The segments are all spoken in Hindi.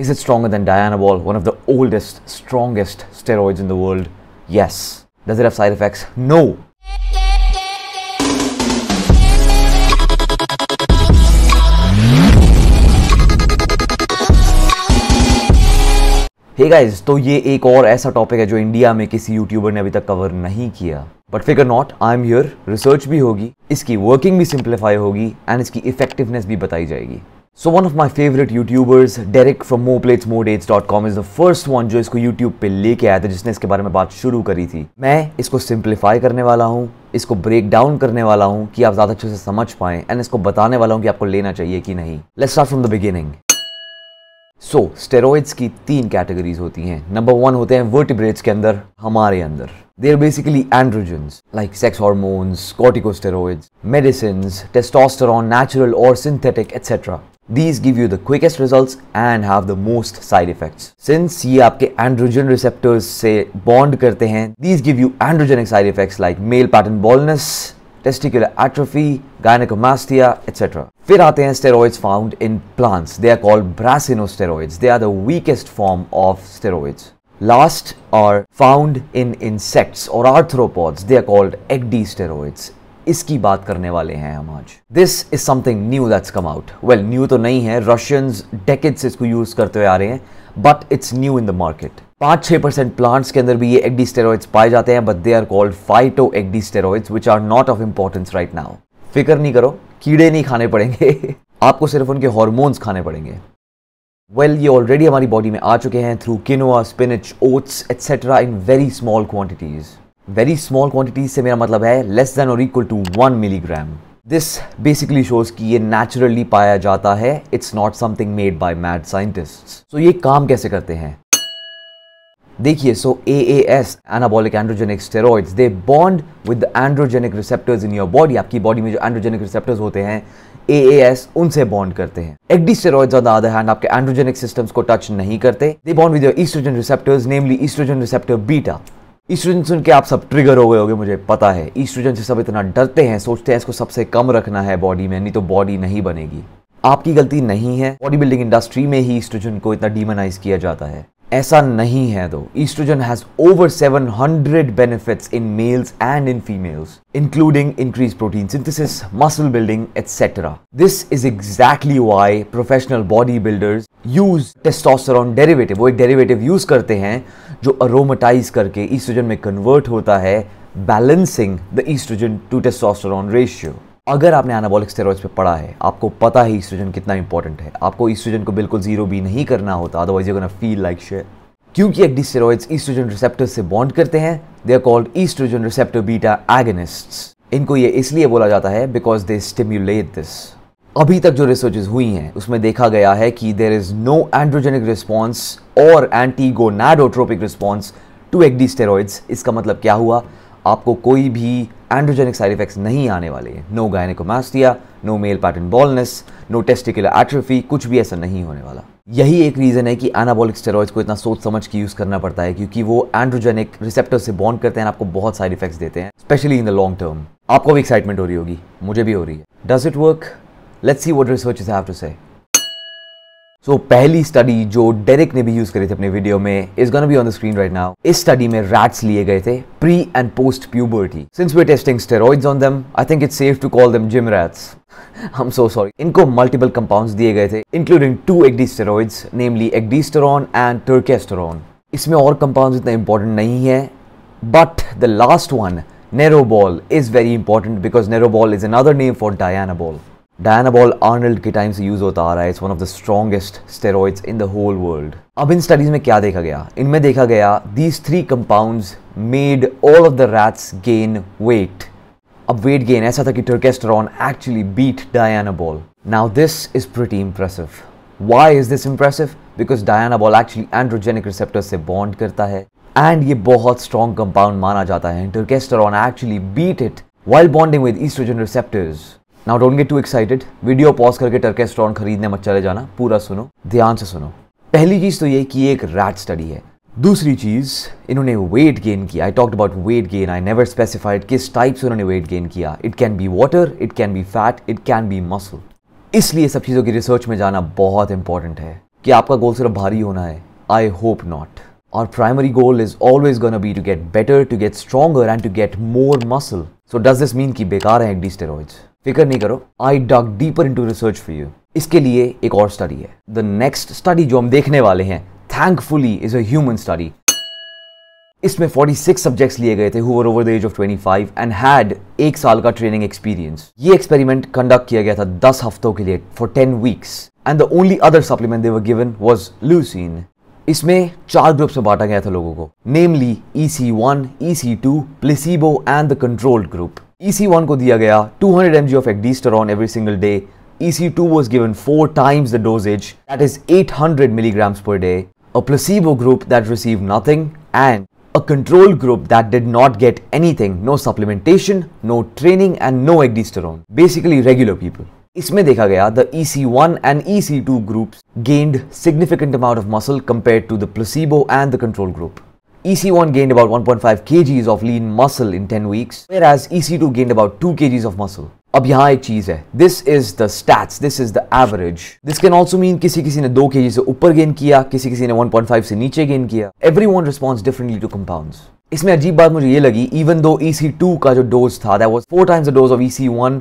Is it stronger than Dianabol, one of the oldest, strongest steroids in the world? Yes. Does it have side effects? No. Hey hey guys तो ये एक और ऐसा टॉपिक है जो इंडिया में किसी यूट्यूबर ने अभी तक कवर नहीं किया but figure not I am here research भी होगी इसकी वर्किंग भी सिंप्लीफाई होगी एंड इसकी इफेक्टिवनेस भी बताई जाएगी so one of my favourite YouTubers direct from more plates more dates dot com is the first one जो इसको यूट्यूब पे लेके आया था जिसने इसके बारे में बात शुरू करी थी मैं इसको सिंप्लीफाई करने वाला हूँ इसको ब्रेक डाउन करने वाला हूँ कि आप ज़्यादा अच्छे से समझ पाए एंड इसको बताने वाला हूँ कि आपको लेना चाहिए कि नहीं let's start from the beginning so so, steroids की तीन कैटेगरीज होती हैं नंबर वन होते हैं वर्टिब्रेट्स के अंदर हमारे अंदर they are basically androgen like sex hormones corticosteroids medicine testosterone natural और synthetic etcetera these give you the quickest result and have the most side effect since ये आपके एंड्रोजन रिसेप्टर्स से बॉन्ड करते हैं these give you androgenic side effect like male pattern baldness testicular atrophy, gynecomastia, etc. फिर आते हैं steroids found in plants. They are called brassinosteroids. They are the weakest form of steroids. Last are found in insects or arthropods. They are called ecdi steroids. इसकी बात करने वाले हैं हम आज this is something new that's come out well new तो नहीं है रशियंस डेकेट्स इसको यूज करते हुए आ रहे हैं but it's new in the market पाँच छः परसेंट प्लांट्स के अंदर भी ये एग्डी स्टेरॉइड्स पाए जाते हैं but they are called phytoecdysteroids which are not of importance right now फिक्र नहीं करो कीड़े नहीं खाने पड़ेंगे आपको सिर्फ उनके हॉर्मोन्स खाने पड़ेंगे वेल well, ये ऑलरेडी हमारी बॉडी में आ चुके हैं through quinoa spinach oats etcetera in very small quantities very small quantities से मेरा मतलब है लेस देन और equal to one milligram this basically shows कि ये नेचुरली पाया जाता है it's not something made by mad scientist so ये काम कैसे करते हैं देखिए so A S anabolic androgenic steroids they bond with the androgenic receptors in your body आपकी बॉडी में जो एंड्रोजेनिक रिसेप्टर्स होते हैं ए ए एस उनसे बॉन्ड करते हैं ecdysteroid on the other hand आपके एंड्रोजेनिक सिस्टम्स को टच नहीं करते they bond with your estrogen receptors namely estrogen receptor beta estrogen सुन के आप सब ट्रिगर हो गए होगे मुझे पता है ईस्ट्रोजन से सब इतना डरते हैं सोचते हैं इसको सबसे कम रखना है बॉडी में नहीं तो बॉडी नहीं बनेगी आपकी गलती नहीं है बॉडी बिल्डिंग इंडस्ट्री में ही ईस्ट्रोजन को इतना डिमोनाइज किया जाता है ऐसा नहीं है though estrogen has over 700 hundred benefit in males and in females including increase protein synthesis muscle building etcetera this is exactly why professional body builders use testosterone derivative वो एक डेरिवेटिव यूज करते हैं जो अरोमाटाइज करके ईस्ट्रोजन में कन्वर्ट होता है balancing the estrogen to testosterone ratio अगर आपने एनाबॉलिक स्टेरॉइड्स पे पढ़ा है आपको पता है ईस्ट्रोजन कितना इंपॉर्टेंट है आपको ईस्ट्रोजन को बिल्कुल जीरो भी नहीं करना होता otherwise you gonna feel like share क्योंकि एग्डी स्टेरॉइड्स ईस्ट्रोजन रिसेप्टर से बॉन्ड करते हैं they are called estrogen receptor beta agonists इनको ये इसलिए बोला जाता है बिकॉज दे स्टिम्युलेट दिस अभी तक जो रिसर्च हुई हैं उसमें देखा गया है कि there is no androgenic response और antigonadotropic response to ecdysteroids इसका मतलब क्या हुआ आपको कोई भी एंड्रोजेनिक साइड इफेक्ट्स नहीं आने वाले हैं no gynaecomastia no male pattern baldness no testicular atrophy कुछ भी ऐसा नहीं होने वाला यही एक रीज़न है कि एनाबॉलिक स्टेरॉइड्स को इतना सोच समझ के यूज़ करना पड़ता है क्योंकि वो एंड्रोजेनिक रिसेप्टर से बॉन्ड करते हैं आपको बहुत साइड इफेक्ट्स देते हैं specially in the long term आपको भी एक्साइटमेंट हो रही होगी मुझे भी हो रही है does it work let's see what research have to say so so, पहली स्टडी जो डेरिक ने भी यूज करी थी अपने वीडियो में is gonna be on the screen right now इस स्टडी में रैट्स लिए गए थे pre and post puberty since we testing steroids on them I think it's safe to call them gym rats I am so sorry इनको मल्टीपल कंपाउंड्स दिए गए थे including two ecdysteroids namely ecdysterone and turkesterone इसमें और कंपाउंड्स इतना इंपॉर्टेंट नहीं है but the last one Nerobol is very important because Nerobol is another name for Dianabol Dianabol Arnold के टाइम से यूज़ होता आ रहा है it's one of the strongest steroids in the whole world अब इन स्टडीज़ में क्या देखा गया इनमें देखा गया these three compound made all of the rats gain weight अब वेट गेन ऐसा था कि turkesterone actually beat Dianabol now this is pretty impressive why is this impressive because Dianabol actually androgenic receptor से बॉन्ड करता है एंड ये बहुत स्ट्रॉन्ग कंपाउंड माना जाता है turkesterone actually beat it while bonding with estrogen receptors now don't get too excited video pause करके टर्केस्ट्रॉन खरीदने मत चले जाना पूरा सुनो ध्यान से सुनो पहली चीज़ तो ये कि एक रैट स्टडी है दूसरी चीज़ इन्होंने वेट गेन किया I talked about weight gain I never specified किस टाइप से उन्होंने वेट गेन किया it can be water it can be fat it can be muscle इसलिए सब चीज़ों की रिसर्च में जाना बहुत इंपॉर्टेंट है कि आपका गोल सिर्फ भारी होना है आई होप नॉट और primary goal is always going be to get better to get stronger and to get more muscle so does this mean mean कि बेकार हैं एंटी स्टेरॉइड्स फिक्र नहीं करो I dug deeper into research for you इसके लिए एक और स्टडी है द नेक्स्ट स्टडी जो हम देखने वाले हैं thankfully is a human study इसमें 46 सब्जेक्ट्स लिए गए थे over the age of 25 and had एक साल का ट्रेनिंग एक्सपीरियंस ये एक्सपेरिमेंट कंडक्ट किया गया था 10 हफ्तों के लिए for 10 weeks and the only other supplement they were given was leucine इसमें चार ग्रुप्स में बांटा गया था लोगों को namely E C one E C two placebo and the controlled group EC1 को दिया गया 200 mg of ecdysterone every single day. EC2 was given four times the dosage, that is 800 milligrams per day. A placebo group that received nothing and a control group that did not get anything, no supplementation, no training and no ecdysterone. Basically regular people. इसमें देखा गया the EC1 and EC2 2 groups gained significant amount of muscle compared to the placebo and the control group. EC1 gained about 1.5 kgs of lean muscle in 10 weeks, whereas EC2 gained about 2 kgs of muscle. अब यहाँ एक चीज है this is the stats this is the average this can also mean किसी किसी ने दो के से ऊपर गेन किया किसी किसी ने 1.5 से नीचे गेन किया everyone response differently to compound इसमें अजीब बात मुझे ये लगी even though E C to का जो डोज था that was four times the dose of E C one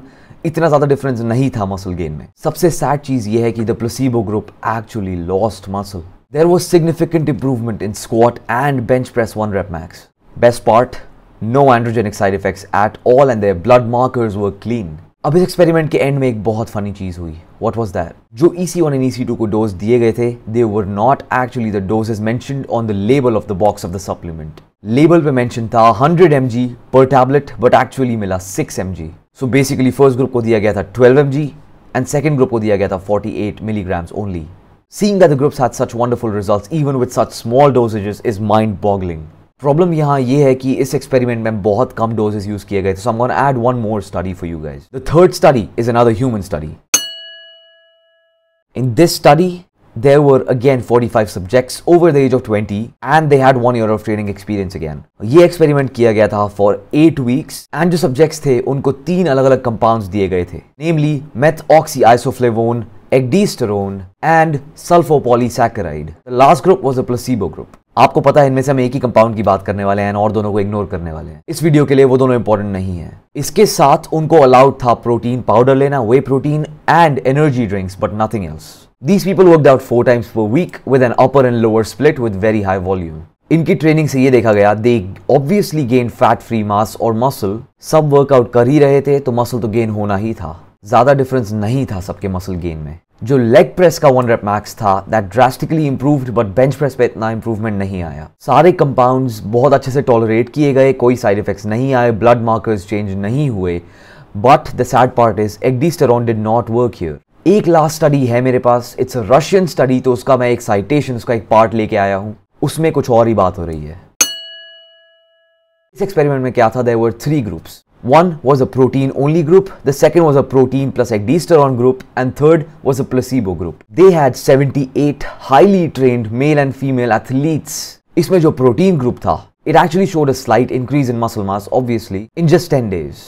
इतना ज़्यादा डिफरेंस नहीं था मसल गेन में सबसे सैड चीज़ ये है कि the placebo group actually lost muscle There was significant improvement in squat and bench press 1 rep max. Best part, no androgenic side effects at all and their blood markers were clean. अब इस एक्सपेरिमेंट के एंड में एक बहुत फनी चीज हुई व्हाट वाज दैट जो EC1 एंड EC2 को डोज दिए गए थे they were not actually the doses mentioned on the label of the box of the supplement label पे मेंशन था 100 mg पर टैबलेट बट एक्चुअली मिला 6 mg so basically first group को दिया गया था 12 mg एंड सेकंड ग्रुप को दिया गया था 48 milligrams only Seeing that the groups had such wonderful results even with such small dosages is mind boggling. Problem यहाँ ये है कि इस एक्सपेरिमेंट में बहुत कम डोजेस यूज किए गए थे so I am gonna add one more study for you guys the third study. Is another human study in there were again 45 subjects over the age of 20 and they had one year of training experience again. ये experiment किया गया था for 8 weeks and जो subjects थे उनको तीन अलग अलग compounds दिए गए थे namely methoxyisoflavone. Ecdysterone and sulfopolysaccharide The last group was a placebo group. आपको पता है इनमें से हम एक ही कंपाउंड की बात करने वाले हैं और दोनों को इग्नोर करने वाले हैं इस वीडियो के लिए वो दोनों इंपॉर्टेंट नहीं है इसके साथ उनको अलाउड था प्रोटीन पाउडर लेना whey protein and energy drinks but nothing else these people work out four times per week with an upper and lower split with very high volume इनकी ट्रेनिंग से ये देखा गया they obviously gain fat free mass और मसल सब वर्कआउट कर ही रहे थे तो मसल तो गेन होना ही था ज़्यादा डिफरेंस नहीं था सबके मसल गेन में जो लेग प्रेस का वन रेप मैक्स था that drastically improved but bench press पे इतना इंप्रूवमेंट नहीं आया सारे कंपाउंड्स बहुत अच्छे से टॉलरेट किए गए कोई साइड इफेक्ट्स नहीं आए ब्लड मार्कर्स चेंज नहीं हुए but the sad part is ecdysterone did not work here एक लास्ट स्टडी है मेरे पास इट्स अ रशियन स्टडी तो उसका मैं एक साइटेशन उसका एक पार्ट लेके आया हूँ उसमें कुछ और ही बात हो रही है इस एक्सपेरिमेंट में क्या था there three groups One was a protein only group, the second was a protein plus ecdysterone group, and third was a placebo group. They had 78 highly trained male and female athletes. इसमें जो protein group tha, it actually showed a slight increase in muscle mass, obviously, in just 10 days.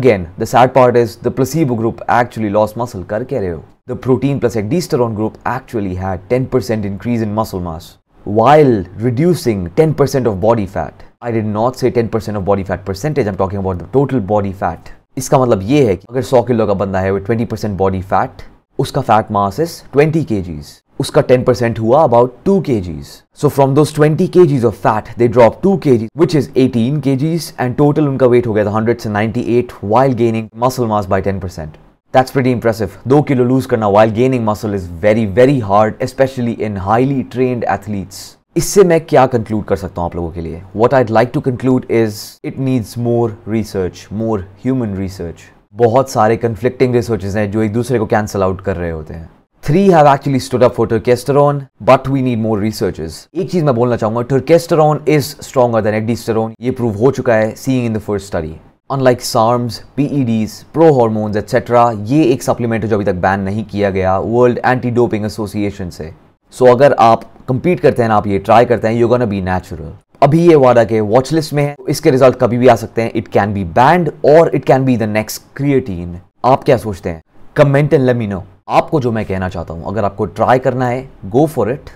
Again, the sad part is the placebo group actually lost muscle. Kar The protein plus ecdysterone group actually had 10% increase in muscle mass while reducing 10% of body fat. I did not say 10% of body fat percentage, I'm talking about the total body fat. इसका मतलब ये है कि अगर 100 किलो का बंदा है वो 20% body fat, उसका fat mass is 20 kgs उसका 10% हुआ about 2 kgs So from those 20 kgs of fat, they drop 2 kgs which is 18 kgs and total उनका weight हो गया था 198 while gaining muscle mass by 10% That's pretty impressive. Though kilo lose karna while gaining muscle is very very hard, especially in highly trained athletes. इससे मैं क्या कंक्लूड कर सकता हूँ आप लोगों के लिए what I'd like to conclude is it needs more research more human research बहुत सारे कंफ्लिक्टिंग रिसर्चेज हैं जो एक दूसरे को कैंसल आउट कर रहे होते हैं three have actually stood up for turkesterone but we need more researches एक चीज मैं बोलना चाहूंगा turkesterone is stronger than ecdysterone ये प्रूव हो चुका है seeing in the first study unlike SARMs PEDs pro hormones etcetera ये एक सप्लीमेंट है जो अभी तक बैन नहीं किया गया वर्ल्ड एंटी डोपिंग एसोसिएशन से सो so, अगर आप कंपीट करते हैं ना आप ये ट्राई करते हैं योगा न बी नेचुरल अभी ये वाडा के वॉच लिस्ट में है इसके रिजल्ट कभी भी आ सकते हैं इट कैन बी बैंड और it can be the next creatine आप क्या सोचते हैं कमेंट एंड लेमी नो आपको जो मैं कहना चाहता हूँ अगर आपको ट्राई करना है go for it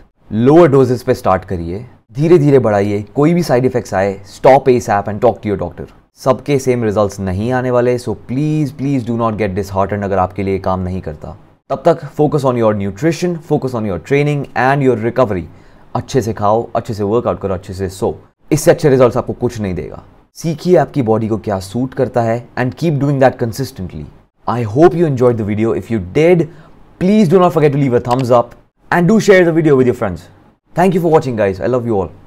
lower doses पे स्टार्ट करिए धीरे धीरे बढ़ाइए कोई भी साइड इफेक्ट्स आए stop ASAP and talk to your doctor सबके सेम रिजल्ट्स नहीं आने वाले so please please do not get disheart अगर आपके लिए काम नहीं करता तब तक focus on your nutrition focus on your training and your recovery अच्छे से खाओ अच्छे से वर्कआउट करो अच्छे से सो इससे अच्छे रिजल्ट्स आपको कुछ नहीं देगा सीखिए आपकी बॉडी को क्या सूट करता है and keep doing that consistently I hope you enjoy the video if you did please do not forget to leave a thumbs up and do share the video with your friends thank you for watching guys I love you all